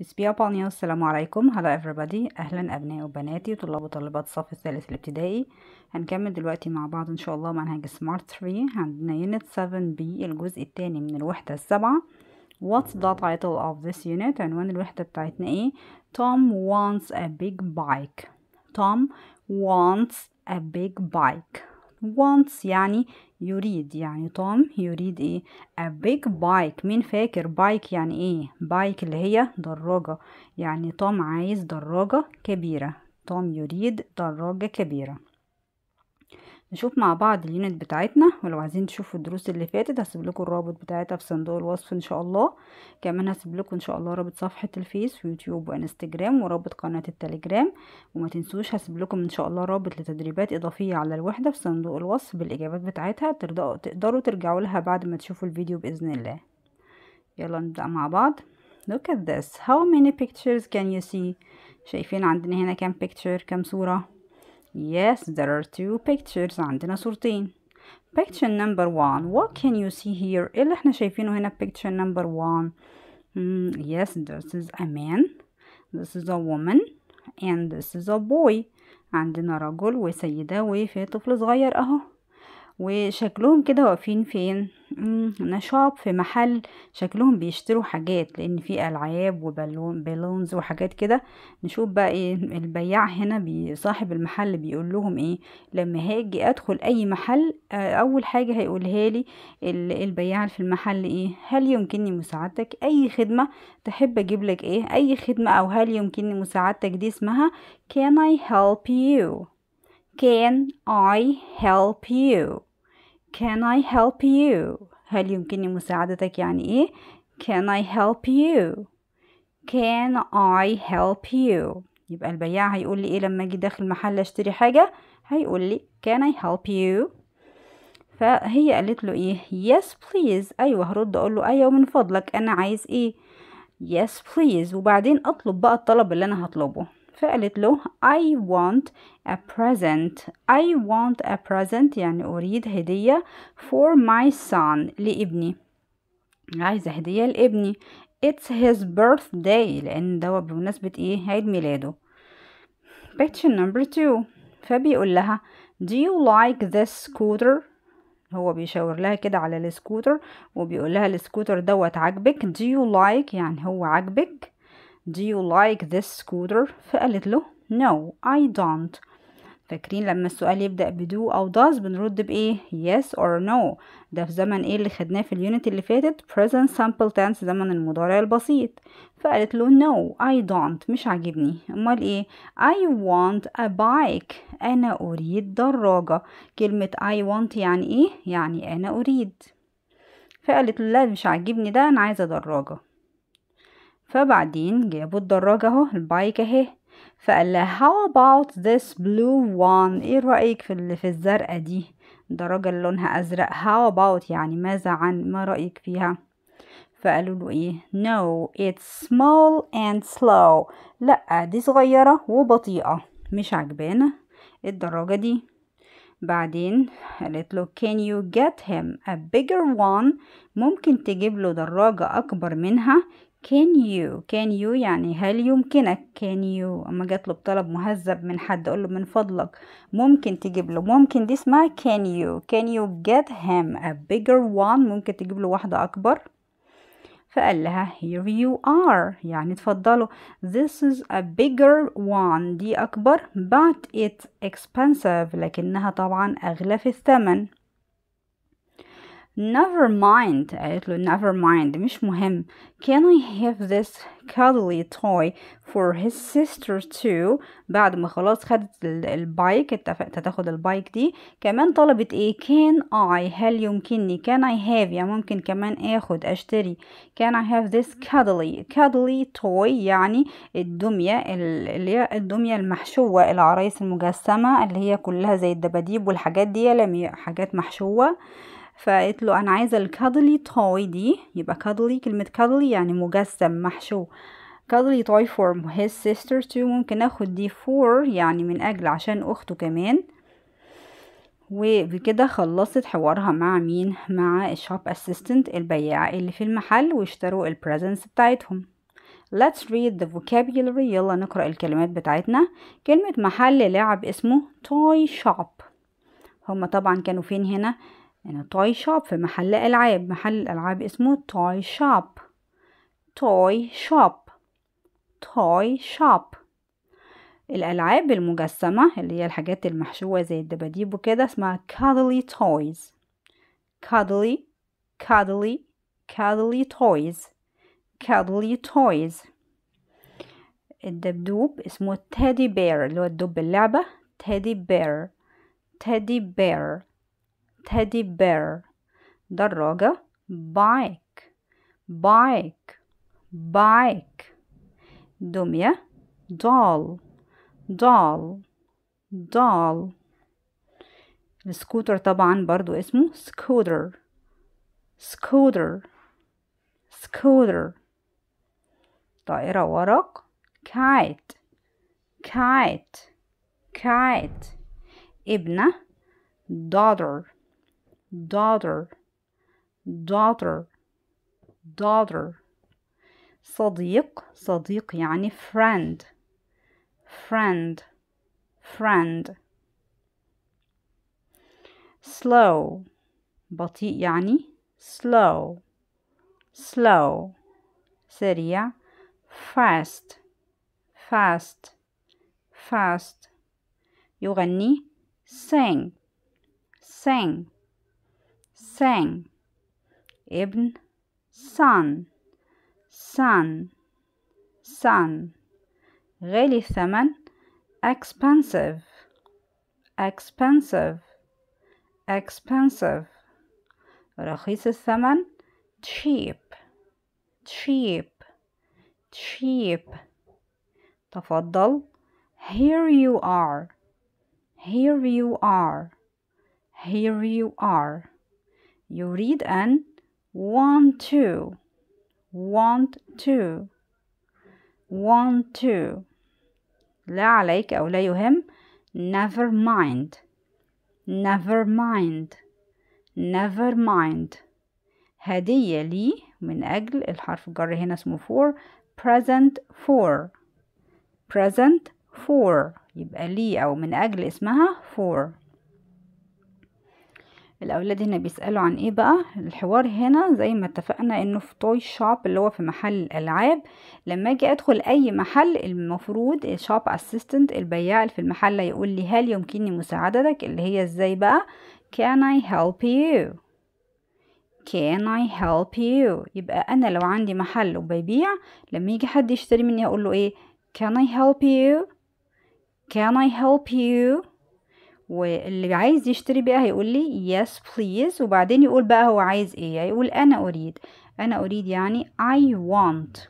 بسم الله بانيا السلام عليكم هلا everybody اهلا ابنائي وبناتي وطلاب وطالبات الصف الثالث الابتدائي هنكمل دلوقتي مع بعض ان شاء الله منهج سمارت 3 عندنا يونت 7 بي الجزء الثاني من الوحده السبعه What's the title of this unit عنوان الوحده بتاعتنا ايه Tom wants a big bike Tom wants a big bike wants يعني يريد يعني توم يريد ايه a big bike مين فاكر بايك يعني ايه بايك اللي هي دراجة يعني توم عايز دراجة كبيرة توم يريد دراجة كبيرة نشوف مع بعض اليونت بتاعتنا ولو عايزين تشوفوا الدروس اللي فاتت هسيب لكم الرابط بتاعتها في صندوق الوصف ان شاء الله كمان هسيب لكم ان شاء الله رابط صفحه الفيس ويوتيوب وانستجرام ورابط قناه التليجرام وما تنسوش هسيب لكم ان شاء الله رابط لتدريبات اضافيه على الوحده في صندوق الوصف بالاجابات بتاعتها تقدروا ترجعوا لها بعد ما تشوفوا الفيديو باذن الله يلا نبدا مع بعض look at this how many pictures can you see شايفين عندنا هنا كام picture كام صوره Yes, there are two pictures عندنا صورتين picture number one what can you see here إيه eh, اللي احنا شايفينه هنا picture number one hmm, yes this is a man this is a woman and this is a boy عندنا رجل وسيدة وفي طفل صغير أهو وشكلهم كده واقفين فين نشاط في محل شكلهم بيشتروا حاجات لان في العاب وبالون بالونز وحاجات كده نشوف بقى ايه البياع هنا صاحب المحل بيقول لهم ايه لما هاجي ادخل اي محل آه، اول حاجه هيقولها لي البياع في المحل ايه هل يمكنني مساعدتك اي خدمه تحب اجيب لك ايه اي خدمه او هل يمكنني مساعدتك دي اسمها can i help you can i help you Can I help you? هل يمكنني مساعدتك يعني إيه؟ Can I help you? Can I help you? يبقى البياع هيقول لي إيه لما أجي داخل محل أشتري حاجة؟ هيقول لي Can I help you? فهي قالت له إيه؟ Yes please أيوه هرد أقول له أيوه من فضلك أنا عايز إيه؟ Yes please وبعدين أطلب بقى الطلب اللي أنا هطلبه فقالت له I want a present I want a present يعني أريد هدية for my son لابني عايزة هدية لابني It's his birthday لأن ده بمناسبة إيه عيد ميلاده Picture number two فبيقول لها Do you like this scooter؟ هو بيشاور لها كده على السكوتر وبيقول لها السكوتر دوت عجبك Do you like يعني هو عجبك Do you like this scooter? فقالت له No I don't فاكرين لما السؤال يبدأ بدو أو does بنرد بإيه yes or no ده في زمن إيه اللي خدناه في اليونت اللي فاتت present simple tense زمن المضارع البسيط فقالت له no I don't مش عاجبني أمال إيه I want a bike أنا أريد دراجة كلمة I want يعني إيه يعني أنا أريد فقالت له لا مش عاجبني ده أنا عايزة دراجة فبعدين جابوا الدراجة اهو البايك اهي فقال لها how about this blue one ايه رأيك في اللي في الزرقة دي الدراجة اللي لونها ازرق how about يعني ماذا عن ما رأيك فيها فقالوا له ايه no it's small and slow لا دي صغيرة وبطيئة مش عجبانة الدراجة دي بعدين قالت له can you get him a bigger one ممكن تجيب له دراجة أكبر منها can you can you يعني هل يمكنك can you اما جات له بطلب مهذب من حد اقول له من فضلك ممكن تجيب له ممكن دي اسمها can you can you get him a bigger one ممكن تجيب له واحده اكبر فقال لها here you are يعني اتفضلوا this is a bigger one دي أكبر but it's expensive لكنها طبعا أغلى في الثمن never mind قالت له never mind مش مهم can I have this cuddly toy for his sister too بعد ما خلاص خدت البايك اتفقت تاخد البايك دي كمان طلبت ايه can I هل يمكنني can I have يعني ممكن كمان اخد اشتري can I have this cuddly cuddly toy يعني الدمية اللي هي الدمية المحشوة العرايس المجسمة اللي هي كلها زي الدباديب والحاجات دي حاجات محشوة فقالت له انا عايزه الكادلي توي دي يبقى كادلي كلمه كادلي يعني مجسم محشو cuddly toy for his sister تو ممكن اخد دي فور يعني من اجل عشان اخته كمان وبكده خلصت حوارها مع مين مع الشوب اسيستنت البياع اللي في المحل واشتروا البريزنس بتاعتهم let's read the vocabulary يلا نقرأ الكلمات بتاعتنا كلمة محل لعب اسمه toy shop هما طبعا كانوا فين هنا يعني توي شوب في محل ألعاب محل الألعاب اسمه توي شوب توي شوب توي شوب الألعاب المجسمة اللي هي الحاجات المحشوة زي الدباديب وكده اسمها cuddly toys cuddly cuddly cuddly toys cuddly toys الدبدوب اسمه تيدي بير اللي هو الدب اللعبة تيدي بير تيدي بير teddy bear دراجة bike bike bike دمية doll doll doll السكوتر طبعا برضو اسمه scooter scooter scooter طائرة ورق kite kite kite ابنة daughter daughter daughter daughter صديق صديق يعني friend friend friend slow بطيء يعني slow slow سريع fast fast fast يغني sing sing sang ibn son son son really الثمن expensive expensive expensive Rakhis الثمن cheap cheap cheap تفضل here you are here you are here you are you read and want to, want to, want to. لا عليك أو لا يهم never mind never mind never mind هدية لي من أجل الحرف الجر هنا اسمه for present for present for يبقى لي أو من أجل اسمها for الاولاد هنا بيسالوا عن ايه بقى الحوار هنا زي ما اتفقنا انه في توي شوب اللي هو في محل الالعاب لما اجي ادخل اي محل المفروض الشوب اسيستنت البياع اللي في المحل يقول لي هل يمكنني مساعدتك اللي هي ازاي بقى can I help you can I help you يبقى انا لو عندي محل وببيع لما يجي حد يشتري مني اقول له ايه can I help you can I help you واللي عايز يشتري بقى هيقول لي yes please وبعدين يقول بقى هو عايز ايه هيقول يعني انا اريد انا اريد يعني I want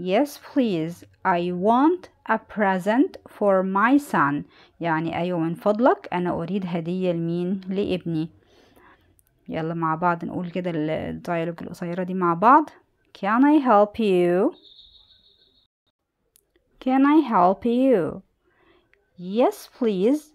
yes please I want a present for my son يعني ايوه من فضلك انا اريد هدية لمين لابني يلا مع بعض نقول كده الديالوج القصيرة دي مع بعض Can I help you? Can I help you? Yes please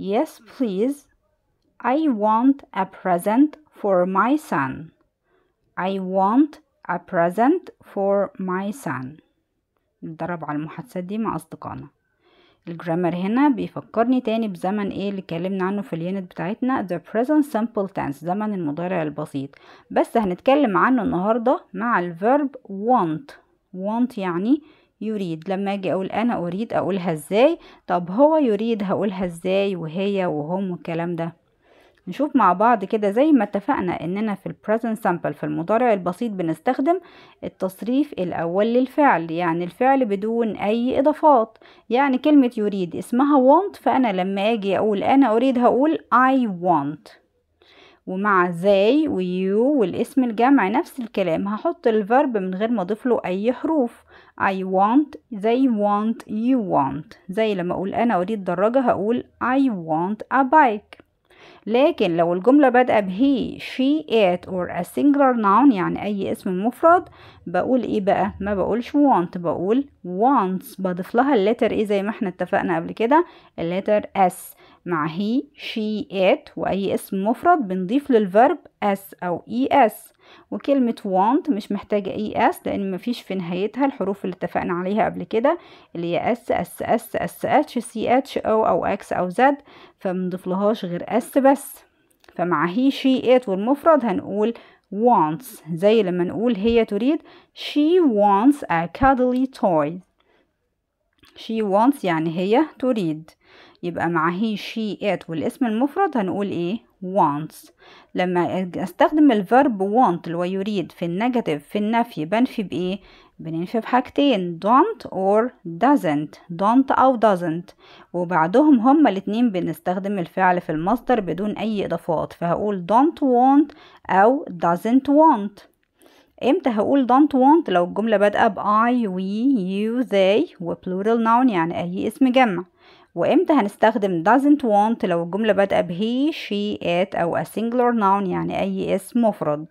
Yes, please. I want a present for my son. I want a present for my son. نتدرب على المحادثات دي مع أصدقائنا الجرامر هنا بيفكرني تاني بزمن ايه اللي اتكلمنا عنه في اليونت بتاعتنا the present simple tense زمن المضارع البسيط بس هنتكلم عنه النهاردة مع الفيرب want want يعني يريد لما اجي اقول انا اريد اقولها ازاي طب هو يريد هقولها ازاي وهي وهم والكلام ده نشوف مع بعض كده زي ما اتفقنا اننا في البريزنت سامبل في المضارع البسيط بنستخدم التصريف الاول للفعل يعني الفعل بدون اي اضافات يعني كلمة يريد اسمها want فانا لما اجي اقول انا اريد هقول I want ومع زي ويو والاسم الجمع نفس الكلام هحط الفرب من غير ما اضيف له اي حروف I want they want you want زي لما اقول انا اريد دراجة هقول I want a bike لكن لو الجملة بادئة بهي she it or a singular noun يعني أي اسم مفرد بقول إيه بقى ما بقولش want بقول wants بضيف لها اللتر إيه زي ما احنا اتفقنا قبل كده اللتر S مع هي she it وأي اسم مفرد بنضيف للفرب s أو es وكلمة want مش محتاجة es لأن مفيش في نهايتها الحروف اللي اتفقنا عليها قبل كده اللي هي s s s s h c h o أو x أو z فمنضيفلهاش غير s بس فمع هي she it والمفرد هنقول wants زي لما نقول هي تريد she wants a cuddly toy she wants يعني هي تريد يبقى مع هي شي ات والاسم المفرد هنقول ايه wants لما استخدم الفيرب want اللي هو يريد في النيجاتيف في النفي بنفي بايه بننفي بحاجتين don't or doesn't don't أو doesn't وبعدهم هما الاتنين بنستخدم الفعل في المصدر بدون أي إضافات فهقول don't want أو doesn't want امتى هقول don't want لو الجملة بادئة ب I we you they و plural noun يعني أي اسم جمع وامتى هنستخدم doesn't want لو الجملة بادئة بهي she it أو a singular noun يعني أي اسم مفرد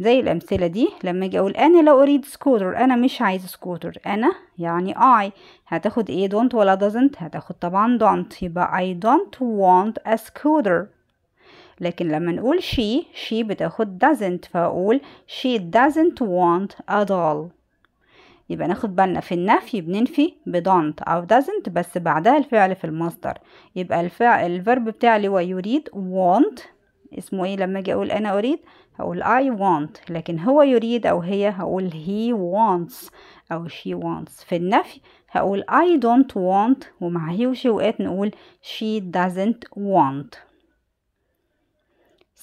زي الأمثلة دي لما أجي أقول أنا لا أريد سكوتر أنا مش عايز سكوتر أنا يعني I هتاخد إيه don't ولا doesn't هتاخد طبعا don't يبقى I don't want a scooter لكن لما نقول she she بتاخد doesn't فأقول she doesn't want a doll يبقى ناخد بالنا في النفي بننفي بدونت أو دازنت بس بعدها الفعل في المصدر يبقى الفعل الفيرب بتاعي اللي هو يريد وونت اسمه ايه لما اجي اقول انا اريد هقول I want لكن هو يريد او هي هقول هي وونتس او she وونتس في النفي هقول I don't want ومع هي وشي وقت نقول she دازنت وونت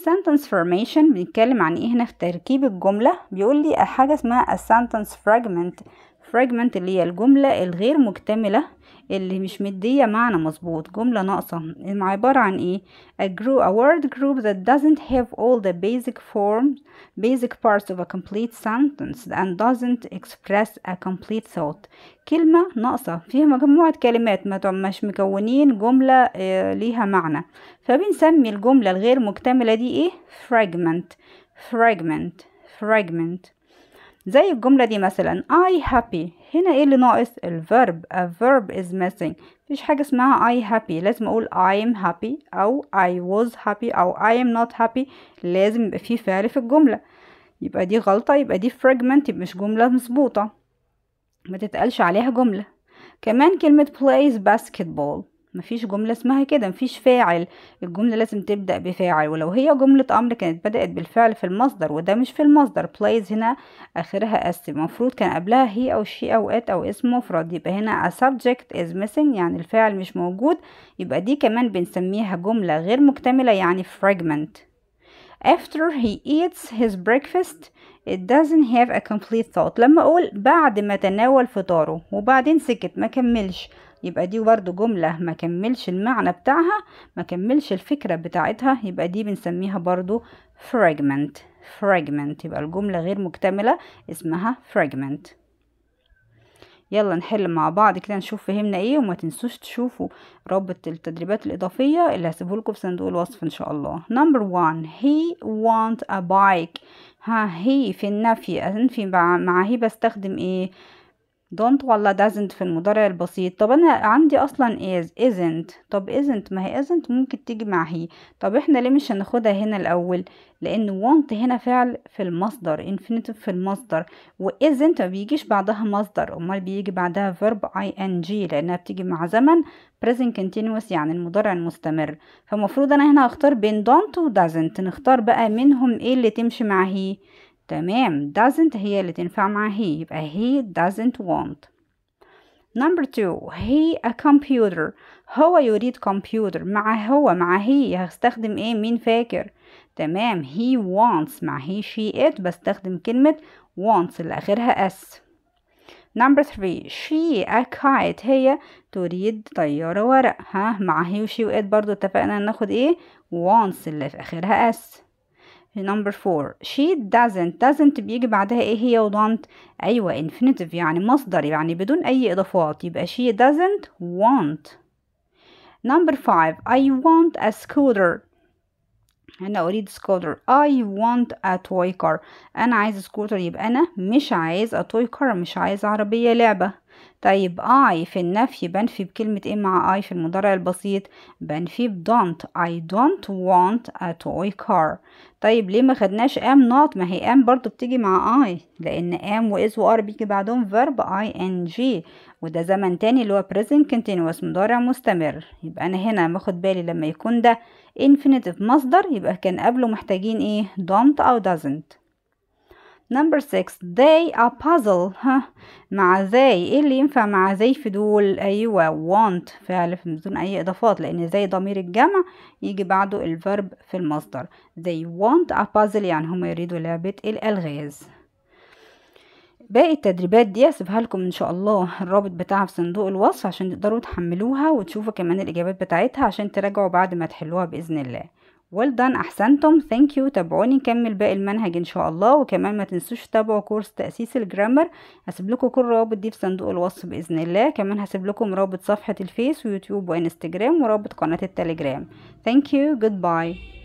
sentence formation بنتكلم عن ايه هنا في تركيب الجملة بيقول لي حاجة اسمها a sentence fragment fragment اللي هي الجملة الغير مكتملة اللي مش مدية معنى مظبوط جملة ناقصة عبارة عن ايه a group a word group that doesn't have all the basic forms basic parts of a complete sentence and doesn't express a complete thought كلمة ناقصة فيها مجموعة كلمات ما مش مكونين جملة ليها معنى فبنسمي الجملة الغير مكتملة دي ايه fragment fragment fragment زي الجملة دي مثلا I happy هنا ايه اللي ناقص ال verb a verb is missing مفيش حاجة اسمها I happy لازم اقول I am happy او I was happy او I am not happy لازم يبقى فيه فعل في الجملة يبقى دي غلطة يبقى دي fragment يبقى مش جملة مظبوطة ما تتقالش عليها جملة كمان كلمة plays basketball مفيش جملة اسمها كده مفيش فاعل الجملة لازم تبدأ بفاعل ولو هي جملة أمر كانت بدأت بالفعل في المصدر وده مش في المصدر بلايز هنا آخرها أس المفروض كان قبلها هي أو شي أو إت أو اسم مفرد يبقى هنا a subject is missing يعني الفاعل مش موجود يبقى دي كمان بنسميها جملة غير مكتملة يعني fragment after he eats his breakfast it doesn't have a complete thought لما أقول بعد ما تناول فطاره وبعدين سكت ما كملش يبقى دي برضو جملة ما كملش المعنى بتاعها ما كملش الفكرة بتاعتها يبقى دي بنسميها برضو fragment fragment يبقى الجملة غير مكتملة اسمها fragment يلا نحل مع بعض كده نشوف فهمنا ايه وما تنسوش تشوفوا رابط التدريبات الإضافية اللي لكم في صندوق الوصف إن شاء الله نمبر one he want a bike ها هي في النفي أنفي مع هي بستخدم ايه don't ولا doesn't في المضارع البسيط طب انا عندي اصلا is isn't طب isn't ما هي isn't ممكن تيجي مع هي طب احنا ليه مش هناخدها هنا الاول لان want هنا فعل في المصدر infinitive في المصدر و isn't ما بيجيش بعدها مصدر امال بيجي بعدها verb ing لانها بتيجي مع زمن present continuous يعني المضارع المستمر فمفروض انا هنا هختار بين don't و doesn't نختار بقى منهم ايه اللي تمشي مع هي تمام doesn't هي اللي تنفع مع he يبقى he doesn't want number two he a computer هو يريد computer مع هو مع he هستخدم ايه مين فاكر تمام he wants مع he she it بستخدم كلمة wants اللي آخرها s number three she a kite هي تريد طيارة ورق ها مع he وشي وإت برضو اتفقنا ناخد ايه wants اللي في آخرها s لنمبر four. she doesn't doesn't بيجي بعدها ايه هي want ايوه infinitive يعني مصدر يعني بدون اي اضافات يبقى she doesn't want number five I want a scooter انا اريد سكوتر I want a toy car انا عايز سكوتر يبقى انا مش عايز a toy car مش عايز عربيه لعبه. طيب I في النفي بنفي بكلمة ايه مع I في المضارع البسيط بنفي ب don't I don't want a toy car طيب ليه ما خدناش am not ما هي am برضو بتيجي مع I لأن am و is و are بيجي بعدهم verb ing وده زمن تاني اللي هو present continuous مضارع مستمر يبقى أنا هنا باخد بالي لما يكون ده infinitive مصدر يبقى كان قبله محتاجين ايه don't أو doesn't number 6 they a puzzle ها مع they ايه اللي ينفع مع they في دول ايوه want فعل بدون اي اضافات لان they ضمير الجمع يجي بعده الفيرب في المصدر they want a puzzle يعني هم يريدوا لعبة الالغاز باقي التدريبات دي هسيبها لكم ان شاء الله الرابط بتاعها في صندوق الوصف عشان تقدروا تحملوها وتشوفوا كمان الاجابات بتاعتها عشان تراجعوا بعد ما تحلوها باذن الله well done احسنتم thank you تابعوني نكمل باقي المنهج ان شاء الله وكمان ما تنسوش تتابعوا كورس تاسيس الجرامر هسيب لكم كل الروابط دي في صندوق الوصف باذن الله كمان هسيب لكم رابط صفحه الفيس ويوتيوب وانستجرام ورابط قناه التليجرام thank you goodbye